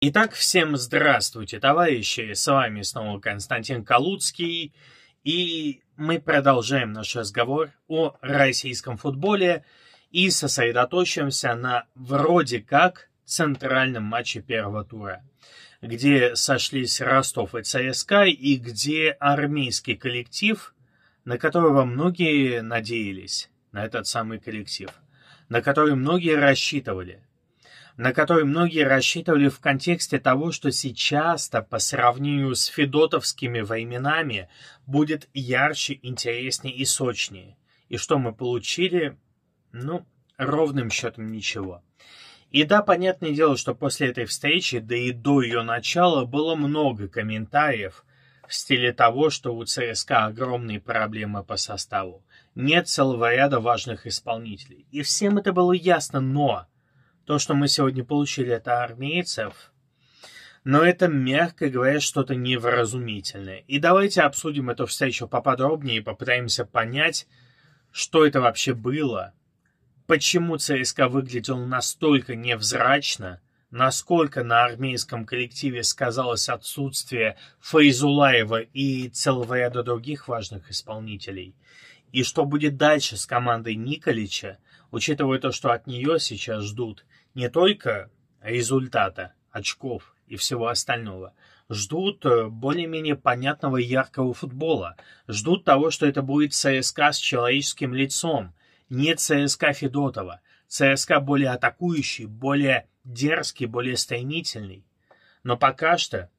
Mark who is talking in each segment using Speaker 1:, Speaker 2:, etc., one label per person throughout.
Speaker 1: Итак, всем здравствуйте, товарищи! С вами снова Константин Калуцкий, и мы продолжаем наш разговор о российском футболе и сосредоточимся на вроде как центральном матче первого тура, где сошлись Ростов и ЦСКА, и где армейский коллектив, на которого многие надеялись, на этот самый коллектив, на который многие рассчитывали – на который многие рассчитывали в контексте того, что сейчас-то по сравнению с федотовскими временами будет ярче, интереснее и сочнее. И что мы получили? Ну, ровным счетом ничего. И да, понятное дело, что после этой встречи, да и до ее начала, было много комментариев в стиле того, что у ЦСКА огромные проблемы по составу. Нет целого ряда важных исполнителей. И всем это было ясно, но то, что мы сегодня получили от армейцев, но это, мягко говоря, что-то невразумительное. И давайте обсудим эту встречу поподробнее и попытаемся понять, что это вообще было, почему ЦСКА выглядел настолько невзрачно, насколько на армейском коллективе сказалось отсутствие Файзулаева и целого ряда других важных исполнителей, и что будет дальше с командой Николича, учитывая то, что от нее сейчас ждут не только результата, очков и всего остального. Ждут э, более-менее понятного яркого футбола. Ждут того, что это будет ЦСКА с человеческим лицом. Не ЦСКА Федотова. ЦСКА более атакующий, более дерзкий, более стремительный. Но пока что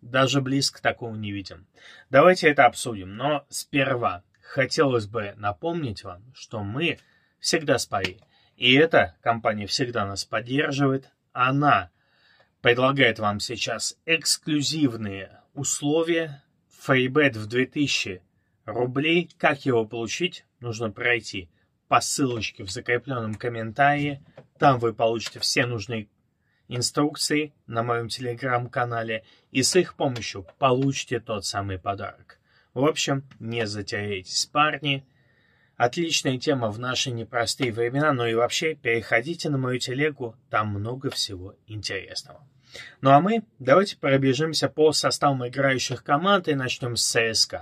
Speaker 1: даже близко такого не видим. Давайте это обсудим. Но сперва хотелось бы напомнить вам, что мы всегда с и эта компания всегда нас поддерживает. Она предлагает вам сейчас эксклюзивные условия. Фейбет в 2000 рублей. Как его получить? Нужно пройти по ссылочке в закрепленном комментарии. Там вы получите все нужные инструкции на моем телеграм-канале и с их помощью получите тот самый подарок. В общем, не затеряйтесь, парни. Отличная тема в наши непростые времена, но ну и вообще, переходите на мою телегу, там много всего интересного. Ну а мы давайте пробежимся по составам играющих команд и начнем с ССК,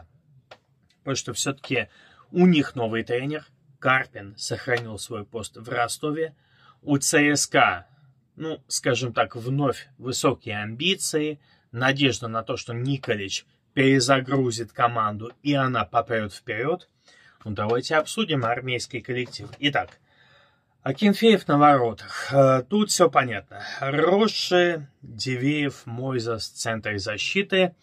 Speaker 1: Потому что все-таки у них новый тренер, Карпин сохранил свой пост в Ростове, у ЦСК, ну, скажем так, вновь высокие амбиции, надежда на то, что Николич перезагрузит команду и она попрет вперед – ну, давайте обсудим армейский коллектив. Итак, Акинфеев на воротах. Э, тут все понятно. Роши, Дивеев, Мойзас, центр защиты.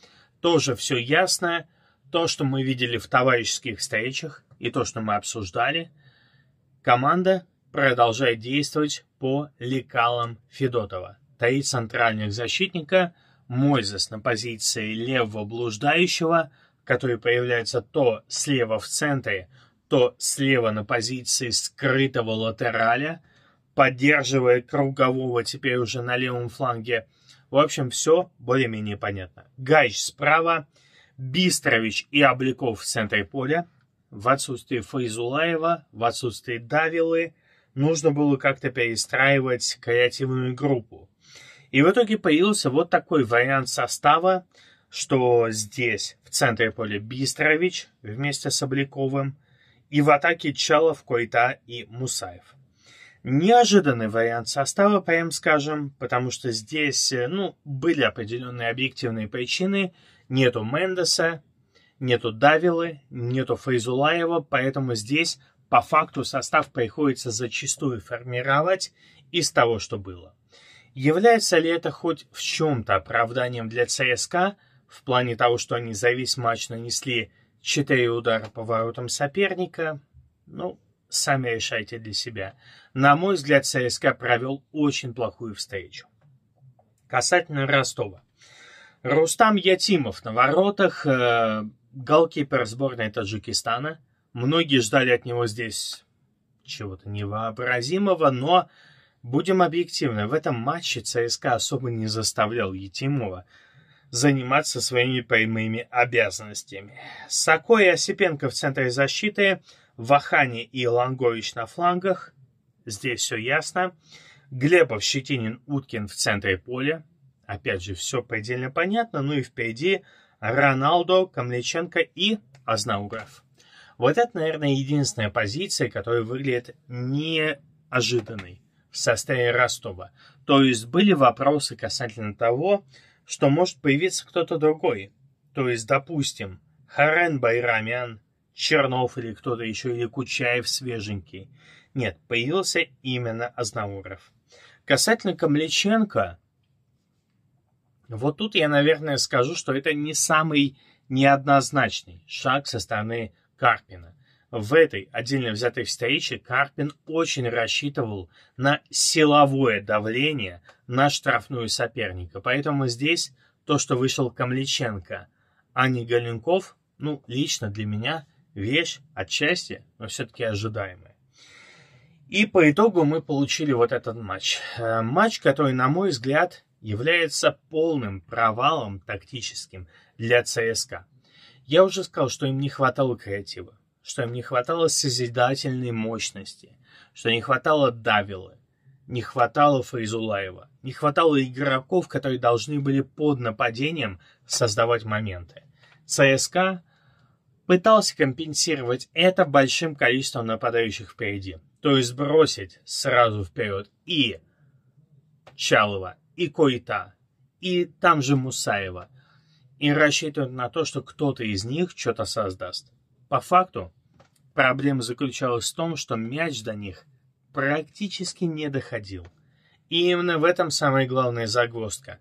Speaker 1: Тоже все ясно. То, что мы видели в товарищеских встречах и то, что мы обсуждали, команда продолжает действовать по лекалам Федотова. Три центральных защитника, Мойзес на позиции левого блуждающего – которые появляются то слева в центре, то слева на позиции скрытого латераля, поддерживая кругового теперь уже на левом фланге. В общем, все более-менее понятно. Гайч справа, Бистрович и Обликов в центре поля. В отсутствии Файзулаева, в отсутствии Давилы нужно было как-то перестраивать креативную группу. И в итоге появился вот такой вариант состава, что здесь, в центре поля, Бистрович вместе с Обликовым и в атаке Чалов, Койта и Мусаев. Неожиданный вариант состава, прям скажем, потому что здесь э, ну, были определенные объективные причины. Нету Мендеса, нету Давилы, нету Файзулаева, поэтому здесь по факту состав приходится зачастую формировать из того, что было. Является ли это хоть в чем-то оправданием для ЦСКА – в плане того, что они за весь матч нанесли 4 удара по воротам соперника, ну, сами решайте для себя. На мой взгляд, ЦСКА провел очень плохую встречу. Касательно Ростова. Рустам Ятимов на воротах, э, голкипер сборной Таджикистана. Многие ждали от него здесь чего-то невообразимого, но будем объективны, в этом матче ЦСКА особо не заставлял Ятимова заниматься своими прямыми обязанностями. Сако и Осипенко в центре защиты, Вахани и Лангович на флангах. Здесь все ясно. Глебов, Щетинин, Уткин в центре поля. Опять же, все предельно понятно. Ну и впереди Роналдо, Камличенко и Азнауров. Вот это, наверное, единственная позиция, которая выглядит неожиданной в составе Ростова. То есть были вопросы касательно того, что может появиться кто-то другой. То есть, допустим, Харен Байрамян, Чернов или кто-то еще, или Кучаев свеженький. Нет, появился именно Азнауров. Касательно Камличенко, вот тут я, наверное, скажу, что это не самый неоднозначный шаг со стороны Карпина. В этой отдельно взятой встрече Карпин очень рассчитывал на силовое давление на штрафную соперника, поэтому здесь то, что вышел Камличенко, а не Галенков, ну, лично для меня вещь отчасти, но все-таки ожидаемая. И по итогу мы получили вот этот матч. Э, матч, который, на мой взгляд, является полным провалом тактическим для ЦСКА. Я уже сказал, что им не хватало креатива что им не хватало созидательной мощности, что не хватало Давилы, не хватало Файзулаева, не хватало игроков, которые должны были под нападением создавать моменты. ЦСКА пытался компенсировать это большим количеством нападающих впереди, то есть бросить сразу вперед и Чалова, и Койта, и там же Мусаева, и рассчитывать на то, что кто-то из них что-то создаст. По факту, проблема заключалась в том, что мяч до них практически не доходил. И именно в этом самая главная загвоздка.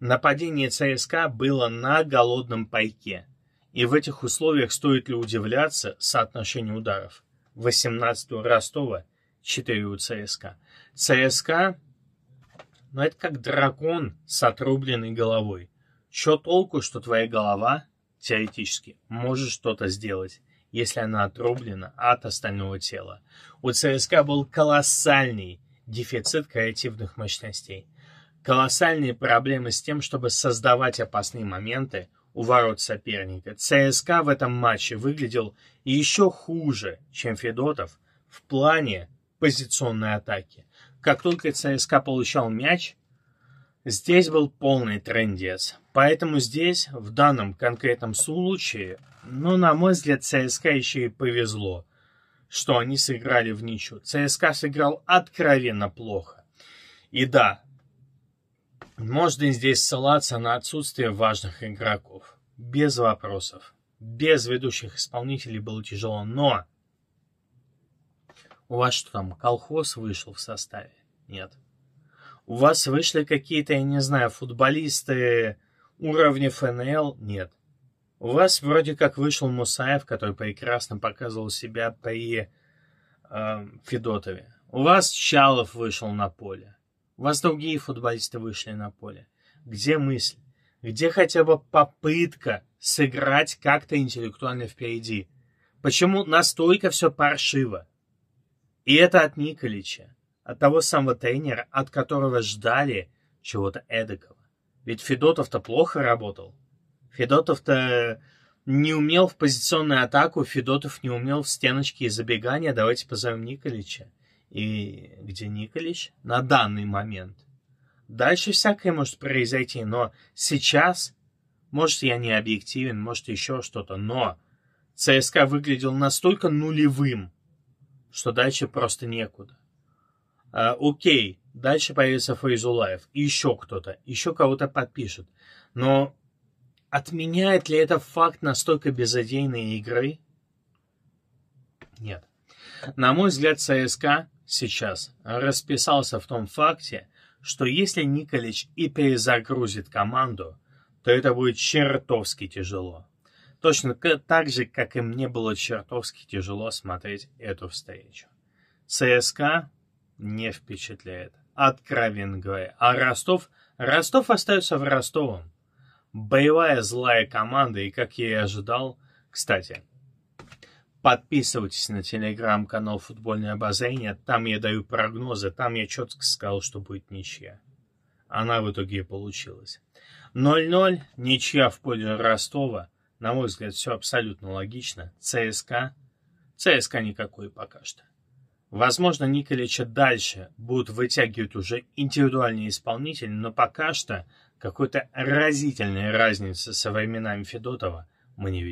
Speaker 1: Нападение ЦСКА было на голодном пайке. И в этих условиях стоит ли удивляться соотношению ударов. 18 у Ростова, 4 у ЦСКА. ЦСКА, ну это как дракон с отрубленной головой. Чё толку, что твоя голова теоретически, может что-то сделать, если она отрублена от остального тела. У ЦСКА был колоссальный дефицит креативных мощностей. Колоссальные проблемы с тем, чтобы создавать опасные моменты у ворот соперника. ЦСКА в этом матче выглядел еще хуже, чем Федотов в плане позиционной атаки. Как только ЦСКА получал мяч, здесь был полный трендец. Поэтому здесь, в данном конкретном случае, ну, на мой взгляд, ЦСКА еще и повезло, что они сыграли в ничью. ЦСКА сыграл откровенно плохо. И да, можно здесь ссылаться на отсутствие важных игроков. Без вопросов. Без ведущих исполнителей было тяжело, но... У вас что там, колхоз вышел в составе? Нет. У вас вышли какие-то, я не знаю, футболисты, Уровня ФНЛ нет. У вас вроде как вышел Мусаев, который прекрасно показывал себя при э, Федотове. У вас Чалов вышел на поле. У вас другие футболисты вышли на поле. Где мысль? Где хотя бы попытка сыграть как-то интеллектуально впереди? Почему настолько все паршиво? И это от Николича, от того самого тренера, от которого ждали чего-то эдакого. Ведь Федотов-то плохо работал. Федотов-то не умел в позиционную атаку, Федотов не умел в стеночки и забегания. Давайте позовем Николича. И где Николич? На данный момент. Дальше всякое может произойти, но сейчас, может, я не объективен, может, еще что-то, но ЦСКА выглядел настолько нулевым, что дальше просто некуда. А, окей, Дальше появится Фейзулаев, и еще кто-то, еще кого-то подпишет. Но отменяет ли это факт настолько безодейной игры? Нет. На мой взгляд, ЦСКА сейчас расписался в том факте, что если Николич и перезагрузит команду, то это будет чертовски тяжело. Точно так же, как и мне было чертовски тяжело смотреть эту встречу. ЦСКА не впечатляет. Откровенно говоря. А Ростов... Ростов остается в Ростовом. Боевая злая команда, и как я и ожидал... Кстати, подписывайтесь на телеграм-канал «Футбольное обозрение». Там я даю прогнозы, там я четко сказал, что будет ничья. Она в итоге и получилась. 0-0, ничья в поле Ростова. На мой взгляд, все абсолютно логично. ЦСКА? ЦСКА никакой пока что. Возможно, Николича дальше будут вытягивать уже индивидуальные исполнители, но пока что какой-то разительной разницы со временами Федотова мы не видим.